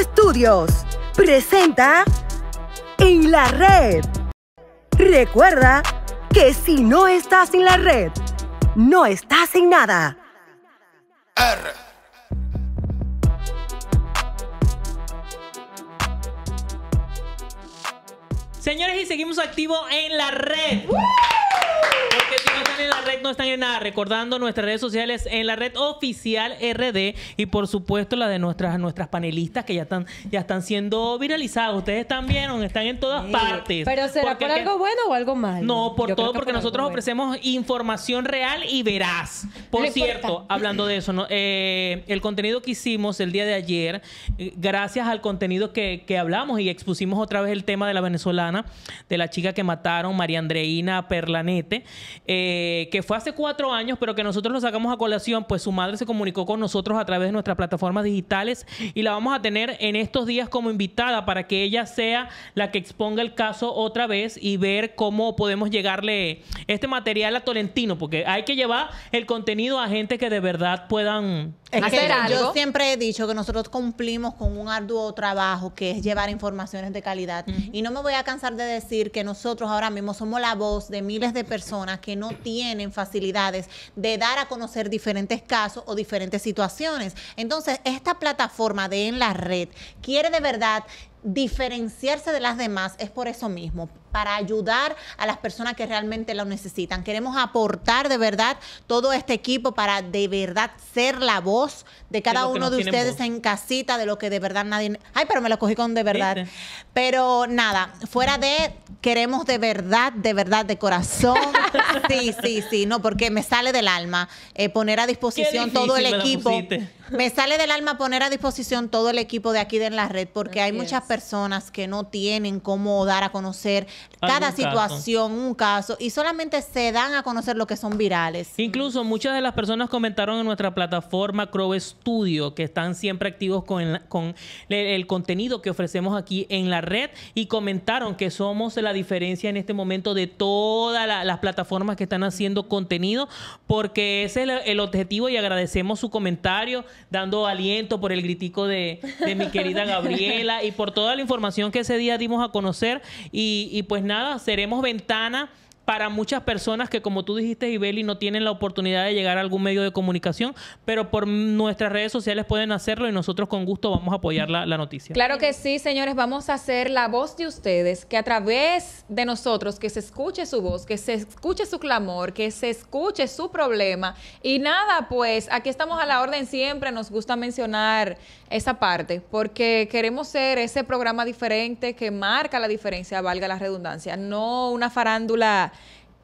Estudios presenta En la Red. Recuerda que si no estás en la red, no estás en nada. Señores, y seguimos activo en la red que si no están en la red, no están en nada. Recordando nuestras redes sociales en la red oficial RD y por supuesto la de nuestras, nuestras panelistas que ya están, ya están siendo viralizadas. Ustedes también están en todas partes. Pero será por algo bueno o algo malo. No, por todo, porque nosotros ofrecemos información real y veraz. Por cierto, hablando de eso, eh, el contenido que hicimos el día de ayer, eh, gracias al contenido que, que hablamos y expusimos otra vez el tema de la venezolana, de la chica que mataron, María Andreina Perlanete. Eh, que fue hace cuatro años, pero que nosotros lo sacamos a colación, pues su madre se comunicó con nosotros a través de nuestras plataformas digitales y la vamos a tener en estos días como invitada para que ella sea la que exponga el caso otra vez y ver cómo podemos llegarle este material a Tolentino, porque hay que llevar el contenido a gente que de verdad puedan hacer Yo siempre he dicho que nosotros cumplimos con un arduo trabajo que es llevar informaciones de calidad. Y no me voy a cansar de decir que nosotros ahora mismo somos la voz de miles de personas que no tienen facilidades de dar a conocer diferentes casos o diferentes situaciones. Entonces, esta plataforma de en la red quiere de verdad diferenciarse de las demás es por eso mismo, para ayudar a las personas que realmente lo necesitan. Queremos aportar de verdad todo este equipo para de verdad ser la voz de cada uno de ustedes en casita, de lo que de verdad nadie... Ay, pero me lo cogí con de verdad. Pero nada, fuera de, queremos de verdad, de verdad, de corazón. sí, sí, sí, no, porque me sale del alma eh, poner a disposición todo el equipo me sale del alma poner a disposición todo el equipo de aquí de en la red, porque hay muchas personas que no tienen cómo dar a conocer cada situación, un caso, y solamente se dan a conocer lo que son virales. Incluso muchas de las personas comentaron en nuestra plataforma Crow Studio, que están siempre activos con, el, contenido que ofrecemos aquí en la red, y comentaron que somos la diferencia en este momento de todas las plataformas que están haciendo contenido, porque ese es el, el objetivo y agradecemos su comentario dando aliento por el gritico de, mi querida Gabriela y por toda la información que ese día dimos a conocer. y pues nada, seremos ventana para muchas personas que, como tú dijiste, Ibeli, no tienen la oportunidad de llegar a algún medio de comunicación, pero por nuestras redes sociales pueden hacerlo y nosotros con gusto vamos a apoyar la, la noticia. Claro que sí, señores, vamos a ser la voz de ustedes, que a través de nosotros, que se escuche su voz, que se escuche su clamor, que se escuche su problema. Y nada, pues aquí estamos a la orden siempre, nos gusta mencionar esa parte, porque queremos ser ese programa diferente que marca la diferencia, valga la redundancia, no una farándula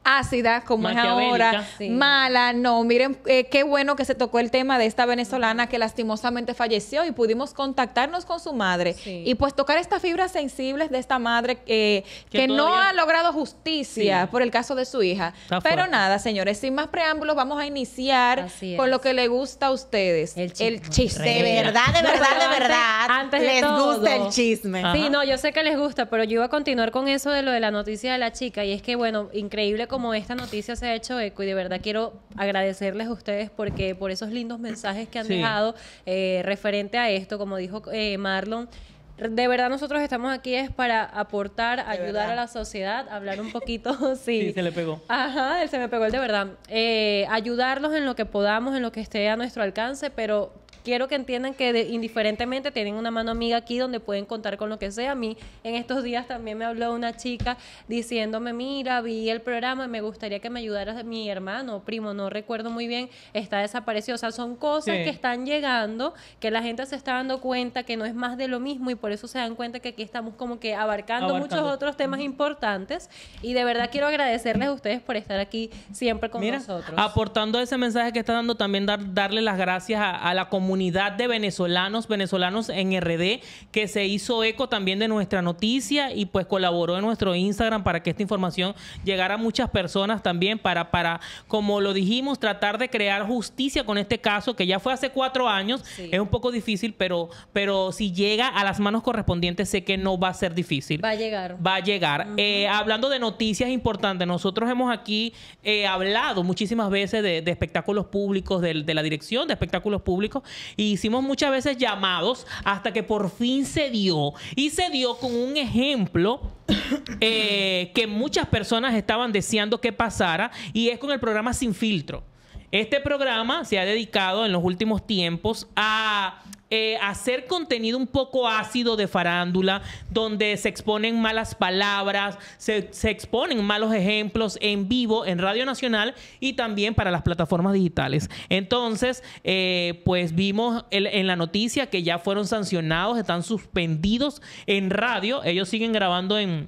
ácida como es ahora, mala, no, miren, eh, qué bueno que se tocó el tema de esta venezolana que lastimosamente falleció y pudimos contactarnos con su madre y pues tocar estas fibras sensibles de esta madre eh, que, no ha logrado justicia por el caso de su hija. Pero nada, señores, sin más preámbulos, vamos a iniciar con lo que le gusta a ustedes, el chisme. De verdad, de verdad, de verdad. Antes de les gusta el chisme. Sí, no, yo sé que les gusta, pero yo iba a continuar con eso de lo de la noticia de la chica y es que, bueno, increíble como como esta noticia se ha hecho eco y de verdad quiero agradecerles a ustedes porque por esos lindos mensajes que han dejado eh, referente a esto, como dijo eh, Marlon. De verdad nosotros estamos aquí es para aportar, ayudar a la sociedad, hablar un poquito, sí. Sí, se le pegó. Ajá, él se me pegó el de verdad. Eh, ayudarlos en lo que podamos, en lo que esté a nuestro alcance, pero quiero que entiendan que indiferentemente tienen una mano amiga aquí donde pueden contar con lo que sea. A mí en estos días también me habló una chica diciéndome, mira, vi el programa, y me gustaría que me ayudara mi hermano, primo, no recuerdo muy bien, está desaparecido. O sea, son cosas que están llegando, que la gente se está dando cuenta que no es más de lo mismo y por eso se dan cuenta que aquí estamos como que abarcando, muchos otros temas importantes. Y de verdad quiero agradecerles a ustedes por estar aquí siempre con nosotros. Aportando ese mensaje que está dando, también dar, darle las gracias a la comunidad unidad de venezolanos, venezolanos en RD, que se hizo eco también de nuestra noticia y pues colaboró en nuestro Instagram para que esta información llegara a muchas personas también para, para como lo dijimos, tratar de crear justicia con este caso que ya fue hace cuatro años. Es un poco difícil, pero, pero si llega a las manos correspondientes, sé que no va a ser difícil. Va a llegar. Va a llegar. Eh, hablando de noticias importantes, nosotros hemos aquí eh, hablado muchísimas veces de, espectáculos públicos, de, la dirección de espectáculos públicos, hicimos muchas veces llamados hasta que por fin se dio y se dio con un ejemplo eh, que muchas personas estaban deseando que pasara y es con el programa Sin Filtro. Este programa se ha dedicado en los últimos tiempos a eh, hacer contenido un poco ácido de farándula, donde se exponen malas palabras, se, exponen malos ejemplos en vivo, en Radio Nacional y también para las plataformas digitales. Entonces, eh, pues vimos en la noticia que ya fueron sancionados, están suspendidos en radio, ellos siguen grabando en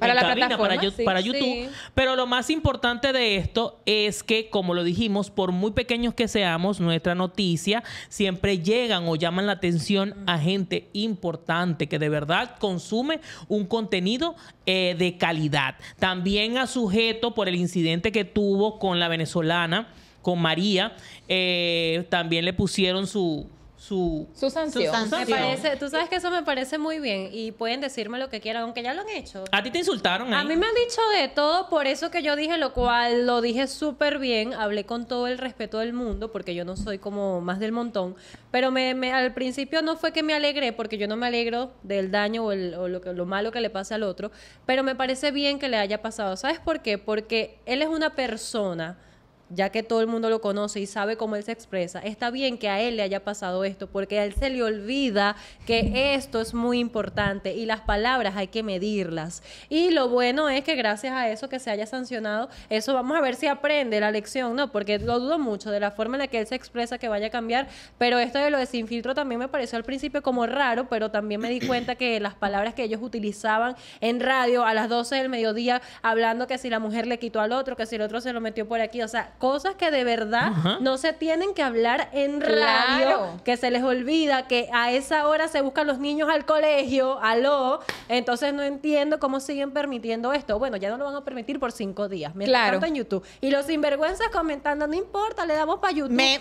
para la plataforma. Para, YouTube. Pero lo más importante de esto es que, como lo dijimos, por muy pequeños que seamos, nuestra noticia siempre llegan o llaman la atención a gente importante que de verdad consume un contenido eh, de calidad. También a sujeto por el incidente que tuvo con la venezolana, con María, eh, también le pusieron su su, su sanción. Me parece, tú sabes que eso me parece muy bien y pueden decirme lo que quieran, aunque ya lo han hecho. ¿A ti te insultaron? A mí me han dicho de todo, por eso que yo dije lo cual, lo dije súper bien, hablé con todo el respeto del mundo, porque yo no soy como más del montón, pero me, al principio no fue que me alegré, porque yo no me alegro del daño o, lo, lo malo que le pasa al otro, pero me parece bien que le haya pasado. ¿Sabes por qué? Porque él es una persona ya que todo el mundo lo conoce y sabe cómo él se expresa, está bien que a él le haya pasado esto, porque a él se le olvida que esto es muy importante y las palabras hay que medirlas. Y lo bueno es que gracias a eso que se haya sancionado, eso vamos a ver si aprende la lección, ¿no? Porque lo dudo mucho de la forma en la que él se expresa que vaya a cambiar, pero esto de lo de sin también me pareció al principio como raro, pero también me di cuenta que las palabras que ellos utilizaban en radio a las 12 del mediodía, hablando que si la mujer le quitó al otro, que si el otro se lo metió por aquí, o sea, cosas que de verdad no se tienen que hablar en radio, que se les olvida, que a esa hora se buscan los niños al colegio, aló. Entonces no entiendo cómo siguen permitiendo esto. Bueno, ya no lo van a permitir por cinco días. Me claro. en YouTube. Y los sinvergüenzas comentando, no importa, le damos para YouTube. Me,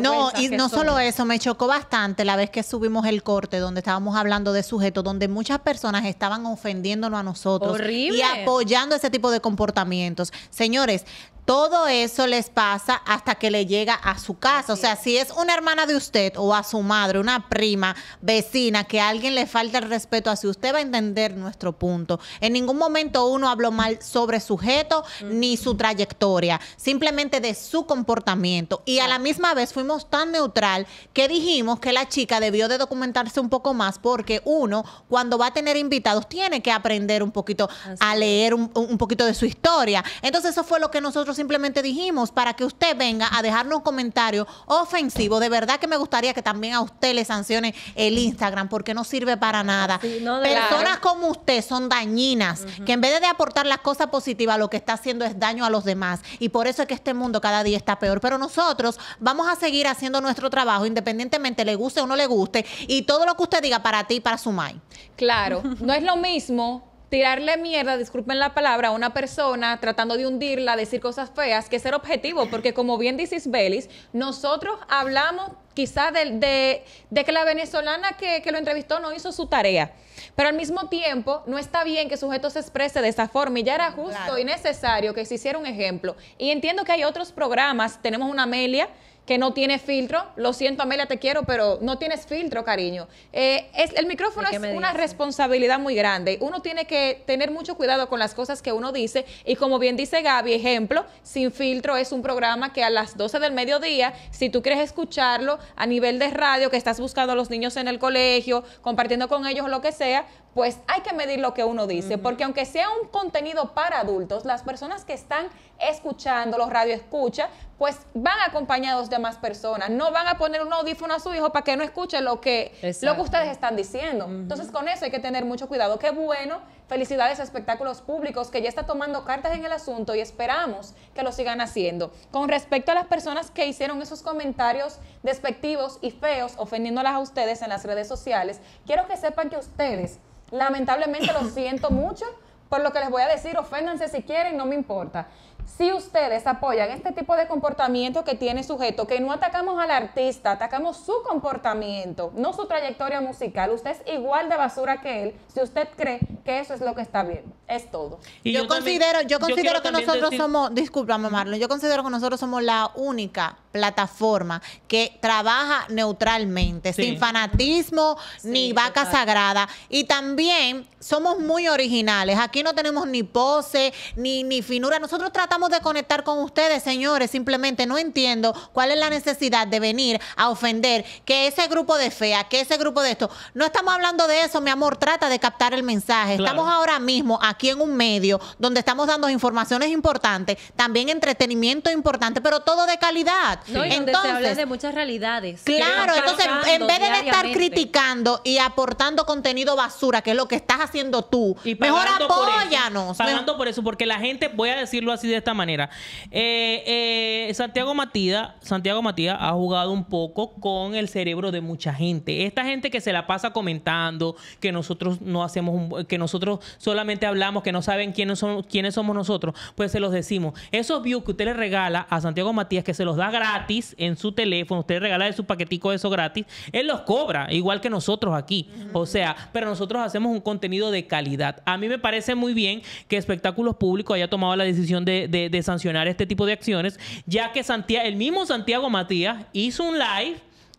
no, y no solo eso, me chocó bastante la vez que subimos el corte donde estábamos hablando de sujetos, donde muchas personas estaban ofendiéndonos a nosotros. Y apoyando ese tipo de comportamientos. Señores, todo eso les pasa hasta que le llega a su casa. O sea, si es una hermana de usted o a su madre, una prima, vecina, que a alguien le falta el respeto así, usted va a entender nuestro punto. En ningún momento uno habló mal sobre sujeto mm. ni su trayectoria, simplemente de su comportamiento. Y a la misma vez fuimos tan neutral que dijimos que la chica debió de documentarse un poco más porque uno, cuando va a tener invitados, tiene que aprender un poquito a leer un poquito de su historia. Entonces eso fue lo que nosotros simplemente dijimos para que usted venga a dejarnos un comentario ofensivo. De verdad que me gustaría que también a usted le sancione el Instagram porque no sirve para nada. Personas como usted son dañinas, que en vez de aportar las cosas positivas, lo que está haciendo es daño a los demás. Y por eso es que este mundo cada día está peor. Pero nosotros vamos a seguir haciendo nuestro trabajo, independientemente le guste o no le guste, y todo lo que usted diga para ti, para su mai. Claro, no es lo mismo tirarle mierda, disculpen la palabra, a una persona tratando de hundirla, decir cosas feas, que ser objetivo, porque como bien dices Belis, nosotros hablamos quizás de, que la venezolana que, lo entrevistó no hizo su tarea, pero al mismo tiempo no está bien que sujeto se exprese de esa forma y ya era justo y necesario que se hiciera un ejemplo. Y entiendo que hay otros programas, tenemos una Amelia que no tiene filtro. Lo siento, Amelia, te quiero, pero no tienes filtro, cariño. Eh, es, el micrófono es una responsabilidad muy grande. Uno tiene que tener mucho cuidado con las cosas que uno dice. Y como bien dice Gaby, ejemplo, Sin Filtro es un programa que a las 12 del mediodía, si tú quieres escucharlo a nivel de radio, que estás buscando a los niños en el colegio, compartiendo con ellos lo que sea, pues hay que medir lo que uno dice, porque aunque sea un contenido para adultos, las personas que están escuchando, los escucha, pues van acompañados de más personas, no van a poner un audífono a su hijo para que no escuche lo que, lo que ustedes están diciendo. Entonces con eso hay que tener mucho cuidado. Qué bueno, felicidades a espectáculos públicos que ya está tomando cartas en el asunto y esperamos que lo sigan haciendo. Con respecto a las personas que hicieron esos comentarios despectivos y feos, ofendiéndolas a ustedes en las redes sociales, quiero que sepan que ustedes Lamentablemente lo siento mucho por lo que les voy a decir, oféndanse si quieren, no me importa. Si ustedes apoyan este tipo de comportamiento que tiene sujeto, que no atacamos al artista, atacamos su comportamiento, no su trayectoria musical. Usted es igual de basura que él si usted cree que eso es lo que está bien. Es todo. yo, considero, yo considero que nosotros somos, disculpa, Marlon, yo considero que nosotros somos la única plataforma que trabaja neutralmente, sin fanatismo ni vaca sagrada. Y también somos muy originales. Aquí no tenemos ni pose, ni, ni finura. Nosotros tratamos de conectar con ustedes, señores. Simplemente no entiendo cuál es la necesidad de venir a ofender que ese grupo de fea, que ese grupo de esto. No estamos hablando de eso, mi amor. Trata de captar el mensaje. Estamos ahora mismo aquí en un medio donde estamos dando informaciones importantes, también entretenimiento importante, pero todo de calidad entonces, de muchas realidades. Claro, entonces en vez de estar criticando y aportando contenido basura, que es lo que estás haciendo tú, mejor apóyanos. Por eso, por eso, porque la gente, voy a decirlo así de esta manera, eh, eh, Santiago Matías Santiago Matías ha jugado un poco con el cerebro de mucha gente. Esta gente que se la pasa comentando, que nosotros no hacemos, que nosotros solamente hablamos, que no saben quiénes, son, quiénes somos nosotros, pues se los decimos. Esos views que usted le regala a Santiago Matías, que se los da gratis, gratis en su teléfono, usted regala su paquetico de eso gratis, él los cobra, igual que nosotros aquí. O sea, pero nosotros hacemos un contenido de calidad. A mí me parece muy bien que espectáculos públicos haya tomado la decisión de, sancionar este tipo de acciones, ya que el mismo Santiago Matías hizo un live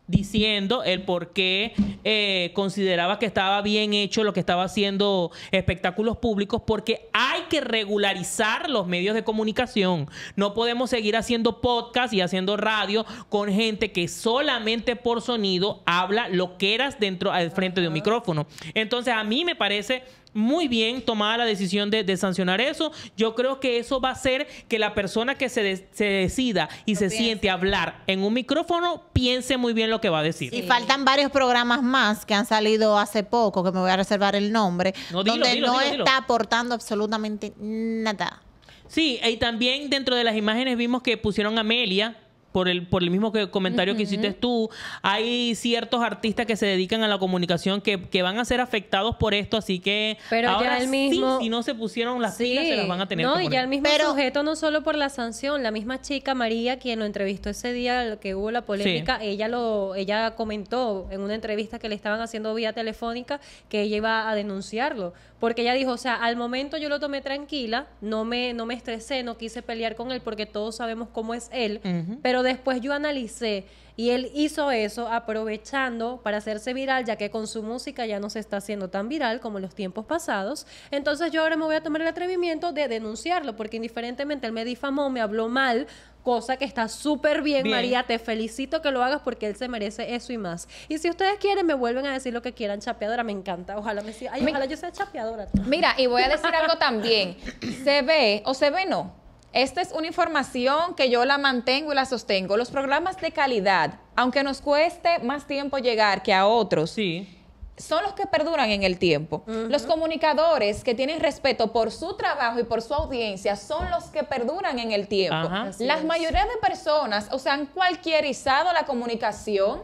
diciendo el por qué eh, consideraba que estaba bien hecho lo que estaba haciendo espectáculos públicos, porque hay que regularizar los medios de comunicación. No podemos seguir haciendo podcast y haciendo radio con gente que solamente por sonido habla lo que eras dentro al frente de un micrófono. Entonces a mí me parece muy bien tomada la decisión de, sancionar eso. Yo creo que eso va a hacer que la persona que se, decida y se siente a hablar en un micrófono piense muy bien lo que va a decir. Y faltan varios programas más que han salido hace poco, que me voy a reservar el nombre, donde no está aportando absolutamente nada. Sí, y también dentro de las imágenes vimos que pusieron a Amelia por el, por el mismo comentario que hiciste tú, hay ciertos artistas que se dedican a la comunicación que, que van a ser afectados por esto, así que ahora el mismo, si no se pusieron las pilas, se las van a tener no, que y ya el mismo sujeto no solo por la sanción, la misma chica María, quien lo entrevistó ese día que hubo la polémica, ella lo ella comentó en una entrevista que le estaban haciendo vía telefónica que ella iba a denunciarlo porque ella dijo, o sea, al momento yo lo tomé tranquila, no me, no me estresé, no quise pelear con él porque todos sabemos cómo es él, pero después yo analicé y él hizo eso aprovechando para hacerse viral, ya que con su música ya no se está haciendo tan viral como en los tiempos pasados. Entonces yo ahora me voy a tomar el atrevimiento de denunciarlo, porque indiferentemente él me difamó, me habló mal, cosa que está súper bien, María. Te felicito que lo hagas porque él se merece eso y más. Y si ustedes quieren, me vuelven a decir lo que quieran, chapeadora, me encanta. Ojalá me siga. Ay, ojalá yo sea chapeadora. Mira, y voy a decir algo también. Se ve, o se ve no. Esta es una información que yo la mantengo y la sostengo. Los programas de calidad, aunque nos cueste más tiempo llegar que a otros, sí son los que perduran en el tiempo. Los comunicadores que tienen respeto por su trabajo y por su audiencia son los que perduran en el tiempo. Las mayoría de personas, o sea, han cualquierizado la comunicación,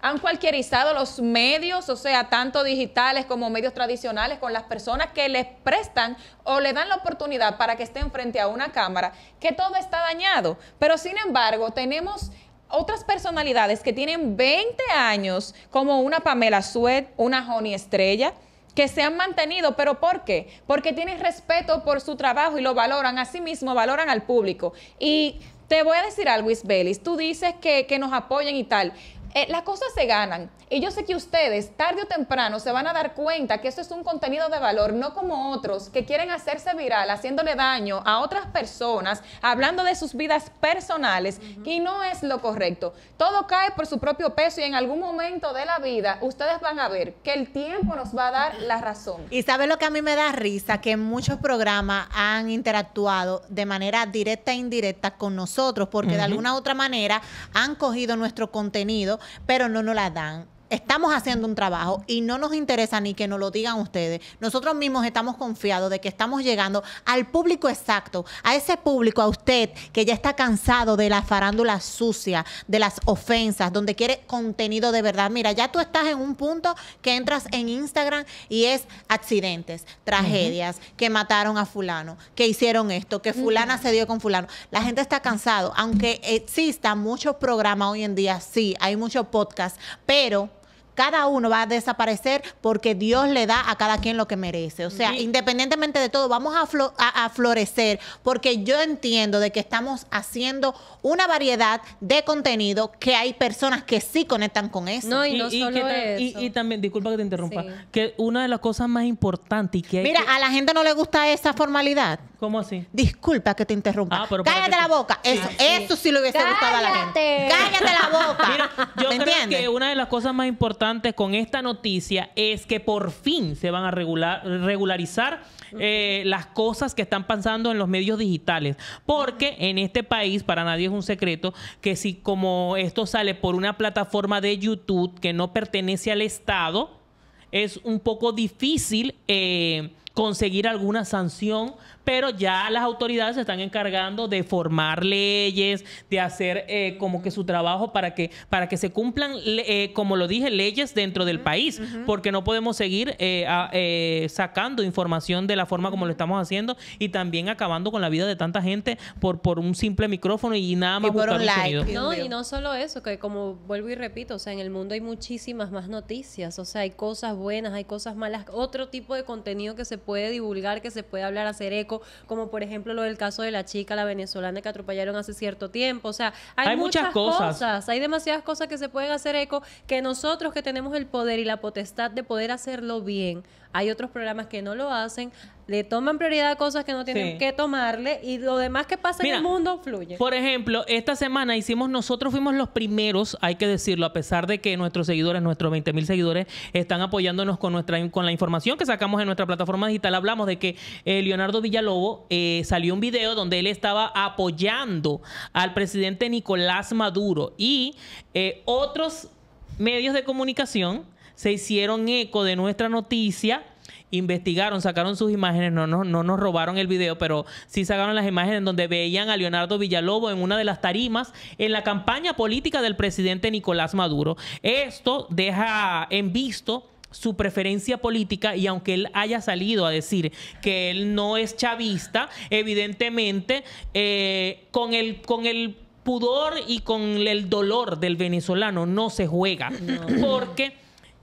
han cualquierizado los medios, o sea, tanto digitales como medios tradicionales, con las personas que les prestan o le dan la oportunidad para que estén frente a una cámara, que todo está dañado. Pero sin embargo, tenemos otras personalidades que tienen 20 años, como una Pamela Suet, una Joni Estrella, que se han mantenido, pero ¿por qué? Porque tienen respeto por su trabajo y lo valoran, así mismo valoran al público. Y te voy a decir algo, Isbelis, tú dices que, que nos apoyen y tal. Eh, las cosas se ganan. Y yo sé que ustedes, tarde o temprano, se van a dar cuenta que esto es un contenido de valor, no como otros que quieren hacerse viral, haciéndole daño a otras personas, hablando de sus vidas personales, y no es lo correcto. Todo cae por su propio peso y en algún momento de la vida ustedes van a ver que el tiempo nos va a dar la razón. Y sabe lo que a mí me da risa, que muchos programas han interactuado de manera directa e indirecta con nosotros, porque de alguna u otra manera han cogido nuestro contenido pero no nos la dan estamos haciendo un trabajo y no nos interesa ni que nos lo digan ustedes. Nosotros mismos estamos confiados de que estamos llegando al público exacto, a ese público, a usted que ya está cansado de la farándula sucia, de las ofensas, donde quiere contenido de verdad. Mira, ya tú estás en un punto que entras en Instagram y es accidentes, tragedias, que mataron a fulano, que hicieron esto, que fulana se dio con fulano. La gente está cansado, aunque existan muchos programas hoy en día, sí, hay muchos podcasts, pero cada uno va a desaparecer porque Dios le da a cada quien lo que merece. O sea, independientemente de todo, vamos a, a, florecer porque yo entiendo de que estamos haciendo una variedad de contenido que hay personas que sí conectan con eso. No, y, no solo Y, también, disculpa que te interrumpa, que una de las cosas más importantes y que... Mira, a la gente no le gusta esa formalidad. ¿Cómo así? Disculpa que te interrumpa. Ah, Cállate la boca. Eso, ah, sí. eso sí lo hubiese gustado a la gente. Cállate la boca. Mira, yo creo que una de las cosas más importantes con esta noticia es que por fin se van a regularizar eh, las cosas que están pasando en los medios digitales. Porque en este país, para nadie es un secreto, que si como esto sale por una plataforma de YouTube que no pertenece al Estado, es un poco difícil eh, conseguir alguna sanción, pero ya las autoridades se están encargando de formar leyes, de hacer eh, como que su trabajo para que, para que se cumplan, eh, como lo dije, leyes dentro del país, porque no podemos seguir eh, sacando información de la forma como lo estamos haciendo y también acabando con la vida de tanta gente por, por un simple micrófono y nada más. Y por un no, y no solo eso, que como vuelvo y repito, o sea, en el mundo hay muchísimas más noticias, o sea, hay cosas buenas, hay cosas malas, otro tipo de contenido que se puede divulgar, que se puede hablar, hacer eco, como por ejemplo lo del caso de la chica, la venezolana que atropellaron hace cierto tiempo. O sea, hay, muchas, cosas. cosas. hay demasiadas cosas que se pueden hacer eco, que nosotros que tenemos el poder y la potestad de poder hacerlo bien, hay otros programas que no lo hacen, le toman prioridad a cosas que no tienen que tomarle y lo demás que pasa en el mundo fluye. Por ejemplo, esta semana hicimos, nosotros fuimos los primeros, hay que decirlo, a pesar de que nuestros seguidores, nuestros 20 mil seguidores, están apoyándonos con, nuestra, con la información que sacamos en nuestra plataforma digital. Hablamos de que eh, Leonardo Villalobo eh, salió un video donde él estaba apoyando al presidente Nicolás Maduro y eh, otros medios de comunicación se hicieron eco de nuestra noticia investigaron, sacaron sus imágenes, no, no, no nos robaron el video, pero sí sacaron las imágenes donde veían a Leonardo Villalobos en una de las tarimas en la campaña política del presidente Nicolás Maduro. Esto deja en visto su preferencia política y aunque él haya salido a decir que él no es chavista, evidentemente eh, con el... Con el pudor y con el dolor del venezolano no se juega porque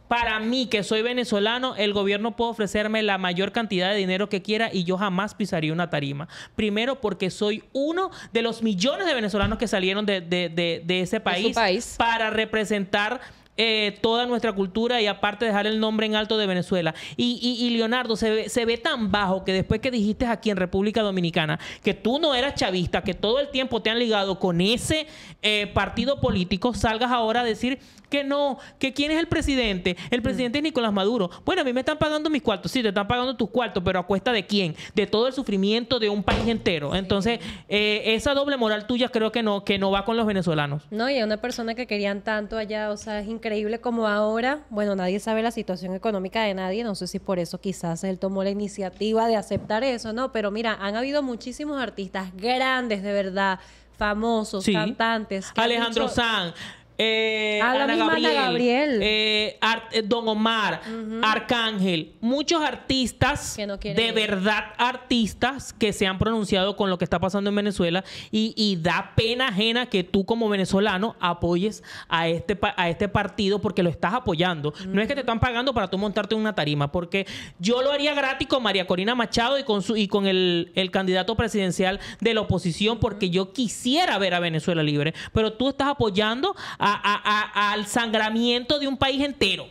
para mí, que soy venezolano, el gobierno puede ofrecerme la mayor cantidad de dinero que quiera y yo jamás pisaría una tarima. Primero, porque soy uno de los millones de venezolanos que salieron de, ese país, para representar eh, toda nuestra cultura y aparte dejar el nombre en alto de Venezuela. Y, Leonardo, se ve, tan bajo que después que dijiste aquí en República Dominicana que tú no eras chavista, que todo el tiempo te han ligado con ese eh, partido político, salgas ahora a decir que no, que quién es el presidente. El mm. presidente es Nicolás Maduro. Bueno, a mí me están pagando mis cuartos, sí, te están pagando tus cuartos, pero a cuesta de quién? De todo el sufrimiento de un país entero. Entonces, eh, esa doble moral tuya creo que no, que no va con los venezolanos. No, y una persona que querían tanto allá, o sea, es increíble increíble como ahora, bueno, nadie sabe la situación económica de nadie, no sé si por eso quizás él tomó la iniciativa de aceptar eso, ¿no? Pero mira, han habido muchísimos artistas grandes, de verdad, famosos, cantantes. Alejandro San, eh, Ana, Gabriel, eh, eh, Don Omar, Arcángel, muchos artistas, de verdad artistas, que se han pronunciado con lo que está pasando en Venezuela y, da pena ajena que tú como venezolano apoyes a este, a este partido porque lo estás apoyando. No es que te están pagando para tú montarte una tarima, porque yo lo haría gratis con María Corina Machado y con, y con el, candidato presidencial de la oposición porque yo quisiera ver a Venezuela libre, pero tú estás apoyando a al sangramiento de un país entero.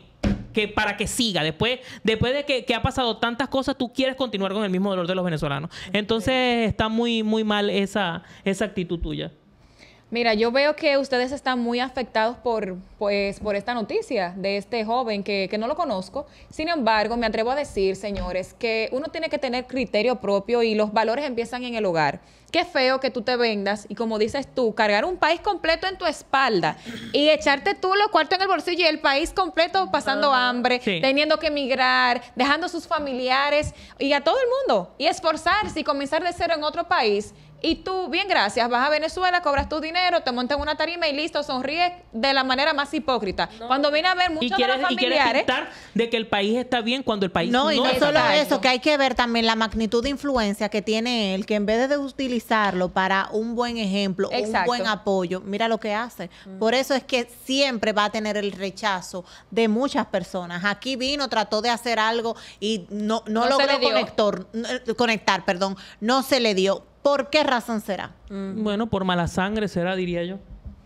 Que para que siga. Después, después de que, ha pasado tantas cosas, tú quieres continuar con el mismo dolor de los venezolanos. Entonces está muy, muy mal esa, esa actitud tuya. Mira, yo veo que ustedes están muy afectados por, pues, esta noticia de este joven que, no lo conozco. Sin embargo, me atrevo a decir, señores, que uno tiene que tener criterio propio y los valores empiezan en el hogar. Qué feo que tú te vendas y como dices tú, cargar un país completo en tu espalda y echarte tú los cuartos en el bolsillo y el país completo pasando hambre, teniendo que emigrar, dejando a sus familiares y a todo el mundo y esforzarse y comenzar de cero en otro país y tú, bien, gracias, vas a Venezuela, cobras tu dinero, te montas una tarima y listo, sonríes de la manera más hipócrita. Cuando viene a ver muchos quieres, de los familiares... de que el país está bien cuando el país no, no y no solo eso, que hay que ver también la magnitud de influencia que tiene él, que en vez de utilizarlo para un buen ejemplo, un buen apoyo, mira lo que hace. Por eso es que siempre va a tener el rechazo de muchas personas. Aquí vino, trató de hacer algo y no, no, logró conector, eh, conectar, perdón, no se le dio ¿Por qué razón será? Mm. Bueno, por mala sangre será, diría yo.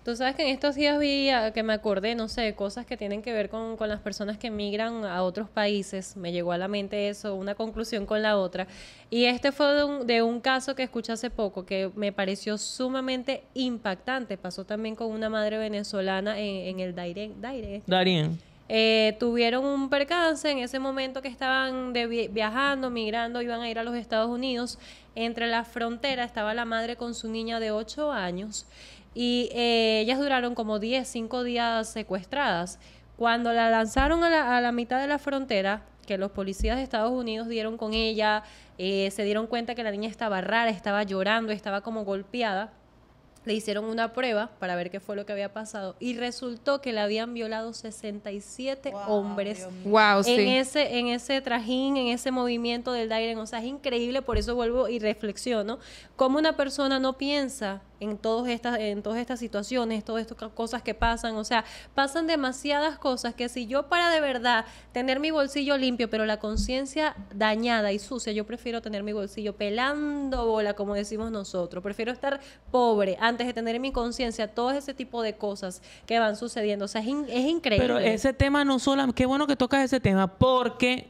Tú sabes que en estos días vi, que me acordé, no sé, cosas que tienen que ver con, con, las personas que emigran a otros países. Me llegó a la mente eso, una conclusión con la otra. Y este fue de un, de un caso que escuché hace poco que me pareció sumamente impactante. Pasó también con una madre venezolana en, en el Dairén. Darien. Eh, tuvieron un percance en ese momento que estaban viajando, migrando, iban a ir a los Estados Unidos. Entre la frontera estaba la madre con su niña de 8 años y eh, ellas duraron como 10, 5 días secuestradas. Cuando la lanzaron a la, mitad de la frontera, que los policías de Estados Unidos dieron con ella, eh, se dieron cuenta que la niña estaba rara, estaba llorando, estaba como golpeada le hicieron una prueba para ver qué fue lo que había pasado y resultó que le habían violado 67 hombres wow, en ese en ese trajín, en ese movimiento del Dairen, o sea, es increíble, por eso vuelvo y reflexiono cómo una persona no piensa en, todas estas, en todas estas situaciones, todas estas cosas que pasan. O sea, pasan demasiadas cosas que si yo para de verdad tener mi bolsillo limpio, pero la conciencia dañada y sucia, yo prefiero tener mi bolsillo pelando bola, como decimos nosotros. Prefiero estar pobre antes de tener mi conciencia todo ese tipo de cosas que van sucediendo. O sea, es, increíble. Pero ese tema no solo, Qué bueno que tocas ese tema, porque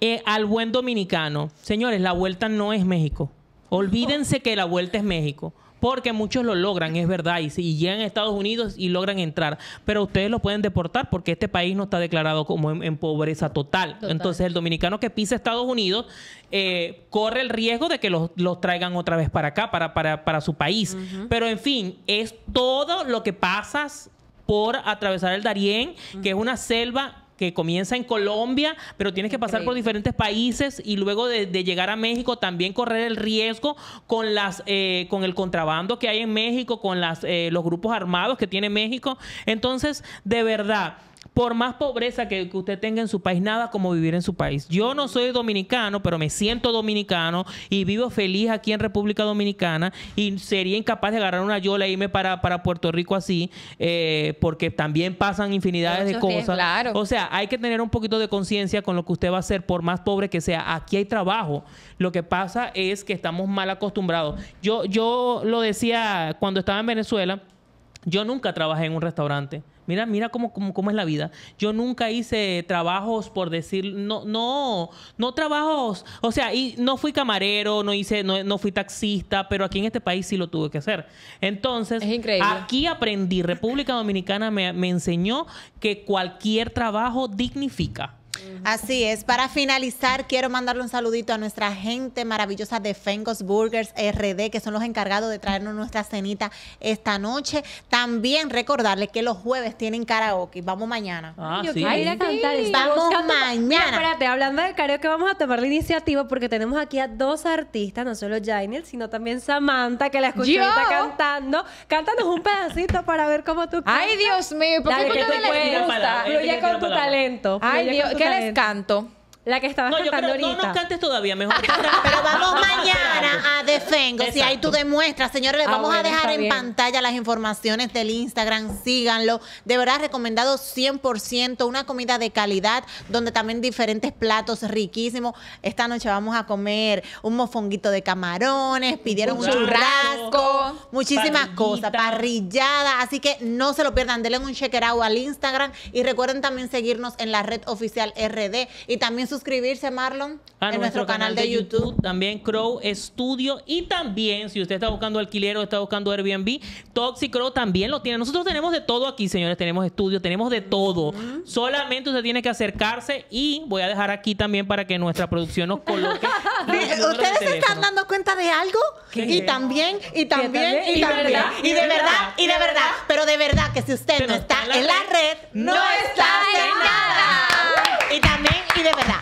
eh, al buen dominicano, señores, la vuelta no es México. Olvídense que la vuelta es México porque muchos lo logran, es verdad, y, llegan a Estados Unidos y logran entrar, pero ustedes lo pueden deportar porque este país no está declarado como en, pobreza total. Entonces el dominicano que pisa Estados Unidos eh, corre el riesgo de que los, los, traigan otra vez para acá, para, para, para su país. Pero en fin, es todo lo que pasas por atravesar el Darién, que es una selva que comienza en Colombia, pero tienes que pasar por diferentes países y luego de, llegar a México también correr el riesgo con las eh, con el contrabando que hay en México, con las, eh, los grupos armados que tiene México. Entonces, de verdad por más pobreza que, usted tenga en su país, nada como vivir en su país. Yo no soy dominicano, pero me siento dominicano y vivo feliz aquí en República Dominicana y sería incapaz de agarrar una yola e irme para, Puerto Rico así, eh, porque también pasan infinidades de cosas. O sea, hay que tener un poquito de conciencia con lo que usted va a hacer, por más pobre que sea. Aquí hay trabajo. Lo que pasa es que estamos mal acostumbrados. Yo, yo lo decía cuando estaba en Venezuela, yo nunca trabajé en un restaurante. Mira, mira cómo, cómo, es la vida. Yo nunca hice trabajos por decir, no, no, no trabajos. O sea, y no fui camarero, no hice, no, no fui taxista, pero aquí en este país sí lo tuve que hacer. Entonces, aquí aprendí, República Dominicana me, me enseñó que cualquier trabajo dignifica. Así es. Para finalizar, quiero mandarle un saludito a nuestra gente maravillosa de Fengos Burgers RD, que son los encargados de traernos nuestra cenita esta noche. También recordarles que los jueves tienen karaoke. Vamos mañana. Ah, sí. Vamos mañana. espérate, hablando de karaoke, vamos a tomar la iniciativa porque tenemos aquí a dos artistas, no solo Jainel, sino también Samantha, que la escuché ahorita cantando. Cántanos un pedacito para ver cómo tú Ay, Dios mío, ¿por qué te no le gusta? Fluye con tu talento. Ay, Dios, ¿Qué les canto? La que estabas no, ahorita. No nos cantes todavía, mejor. Pero vamos mañana a Defengo. Si hay tú demuestra señores, les ah, vamos a dejar en pantalla las informaciones del Instagram. Síganlo. De verdad, recomendado 100%. Una comida de calidad, donde también diferentes platos riquísimos. Esta noche vamos a comer un mofonguito de camarones. Pidieron un churrasco. muchísimas cosas. Parrillada. Así que no se lo pierdan. Denle un check al Instagram. Y recuerden también seguirnos en la red oficial RD. Y también suscribirse, Marlon, a en nuestro, canal, de YouTube. También Crow Studio. Y también, si usted está buscando alquiler o está buscando Airbnb, Toxicrow también lo tiene. Nosotros tenemos de todo aquí, señores. Tenemos estudio, tenemos de todo. Solamente usted tiene que acercarse y voy a dejar aquí también para que nuestra producción nos coloque. ¿Ustedes se están dando cuenta de algo? Y también, y también, y, también. Y, de verdad, y de verdad. Pero de verdad que si usted no está en la red, no está en nada. Y también, y de verdad.